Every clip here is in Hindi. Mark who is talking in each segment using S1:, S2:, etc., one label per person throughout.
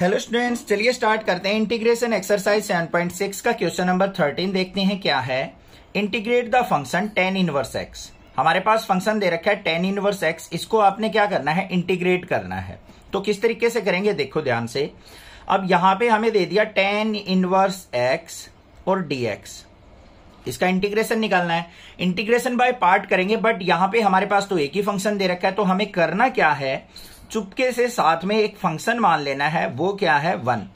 S1: हेलो स्टूडेंट्स चलिए स्टार्ट करते हैं इंटीग्रेशन एक्सरसाइज 7.6 का क्वेश्चन नंबर 13 देखते हैं क्या है integrate the function tan inverse x हमारे पास फंक्शन दे रखा है टेन इनवर्स एक्स इसको आपने क्या करना है इंटीग्रेट करना है तो किस तरीके से करेंगे देखो ध्यान से अब यहां पे हमें दे दिया टेन इनवर्स एक्स और dx इसका इंटीग्रेशन निकालना है इंटीग्रेशन बाय पार्ट करेंगे बट यहां पे हमारे पास तो एक ही फंक्शन दे रखा है तो हमें करना क्या है चुपके से साथ में एक फंक्शन मान लेना है वो क्या है वन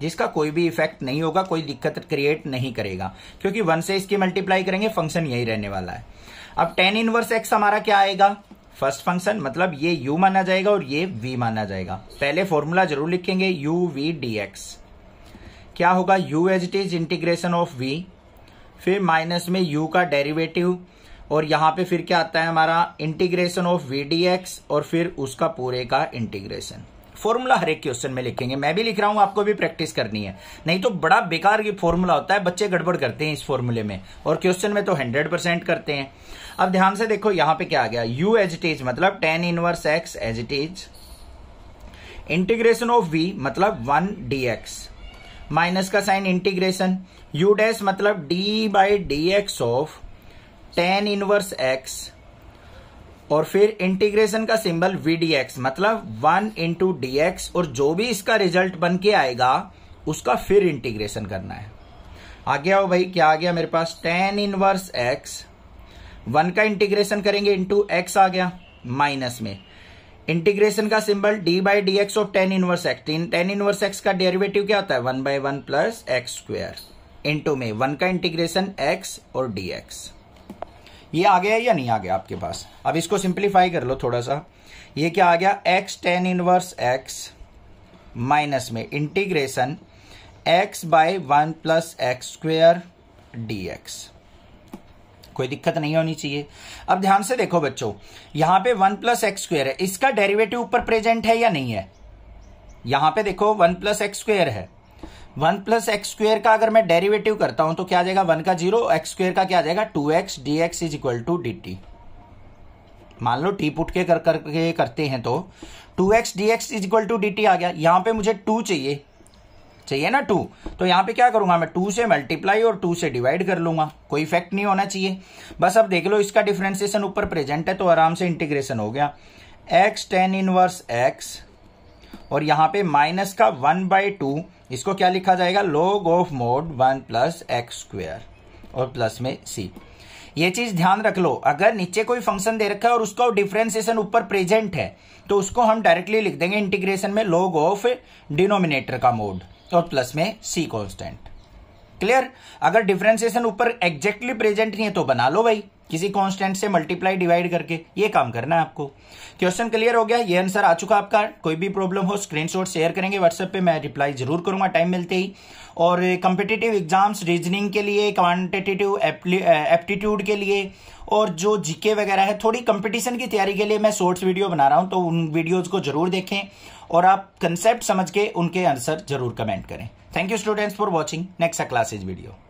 S1: जिसका कोई भी इफेक्ट नहीं होगा कोई दिक्कत क्रिएट नहीं करेगा क्योंकि वन से इसकी मल्टीप्लाई करेंगे फंक्शन यही रहने वाला है अब टेन इनवर्स एक्स हमारा क्या आएगा फर्स्ट फंक्शन मतलब ये u माना जाएगा और ये v माना जाएगा पहले फॉर्मूला जरूर लिखेंगे u v dx क्या होगा u as it is integration of v फिर माइनस में u का डेरिवेटिव और यहाँ पे फिर क्या आता है हमारा इंटीग्रेशन ऑफ वी और फिर उसका पूरे का इंटीग्रेशन फॉर्मूला हर एक क्वेश्चन में लिखेंगे मैं भी लिख रहा हूं आपको भी प्रैक्टिस करनी है नहीं तो बड़ा बेकार ये फॉर्मूला होता है बच्चे गड़बड़ करते हैं इस फॉर्मूले में और क्वेश्चन में तो हंड्रेड परसेंट करते हैं अब ध्यान से देखो यहां पे क्या आ गया यू एज इट इज मतलब tan inverse x as it is integration of v मतलब वन डी माइनस का साइन इंटीग्रेशन यू डैश मतलब d by d x of tan inverse x और फिर इंटीग्रेशन का सिंबल वीडीएक्स मतलब वन इंटू डीएक्स और जो भी इसका रिजल्ट बन के आएगा उसका फिर इंटीग्रेशन करना है आ गया हो भाई क्या आ गया मेरे पास टेन इनवर्स एक्स वन का इंटीग्रेशन करेंगे इंटू एक्स आ गया माइनस में इंटीग्रेशन का symbol d by d x of tan inverse x tan inverse x का डेरिवेटिव क्या होता है one by one plus x square into में वन का इंटीग्रेशन एक्स और डी एक्स ये आ गया या नहीं आ गया आपके पास अब इसको सिंप्लीफाई कर लो थोड़ा सा ये क्या आ गया x tan inverse x minus में integration x by one plus x square d x कोई दिक्कत नहीं होनी चाहिए अब ध्यान से देखो बच्चों यहां पे वन प्लस एक्स स्क्वेयर है इसका डेरिवेटिव ऊपर प्रेजेंट है या नहीं है यहां पे देखो वन प्लस एक्स स्क्वेयर है वन प्लस एक्स स्क्र का अगर मैं डेरिवेटिव करता हूं तो क्या जाएगा वन का जीरो एक्स स्क्र का क्या जाएगा two x d x is equal to d t मान लो टी पुट के कर करके करते हैं तो two x d x is equal to d t आ गया यहां पे मुझे टू चाहिए चाहिए ना टू तो यहाँ पे क्या करूंगा मैं टू से मल्टीप्लाई और टू से डिवाइड कर लूंगा कोई इफेक्ट नहीं होना चाहिए बस अब देख लो इसका डिफ्रेंसिएशन ऊपर प्रेजेंट है तो आराम से इंटीग्रेशन हो गया एक्स टेन इनवर्स एक्स और यहाँ पे माइनस का वन बाई टू इसको क्या लिखा जाएगा log of mode one plus x square और प्लस में सी ये चीज ध्यान रख लो अगर नीचे कोई फंक्शन दे रखा है और उसका डिफ्रेंसिएशन ऊपर प्रेजेंट है तो उसको हम डायरेक्टली लिख देंगे इंटीग्रेशन में लोग ऑफ डिनोमिनेटर का मोड और प्लस में सी कॉन्स्टेंट क्लियर अगर डिफ्रेंसिएशन ऊपर एग्जैक्टली प्रेजेंट नहीं है तो बना लो भाई किसी कांस्टेंट से मल्टीप्लाई डिवाइड करके ये काम करना है आपको क्वेश्चन क्लियर हो गया ये आंसर आ चुका आपका कोई भी प्रॉब्लम हो स्क्रीनशॉट शेयर करेंगे व्हाट्सएप पे मैं रिप्लाई जरूर करूंगा टाइम मिलते ही और कंपिटेटिव एग्जाम्स रीजनिंग के लिए क्वांटिटेटिव एप्टीट्यूड के लिए और जो जीके वगैरह है थोड़ी कंपटीशन की तैयारी के लिए मैं शॉर्ट्स वीडियो बना रहा हूँ तो उन वीडियोज को जरूर देखें और आप कंसेप्ट समझ के उनके आंसर जरूर कमेंट करें thank you students for watching next classes video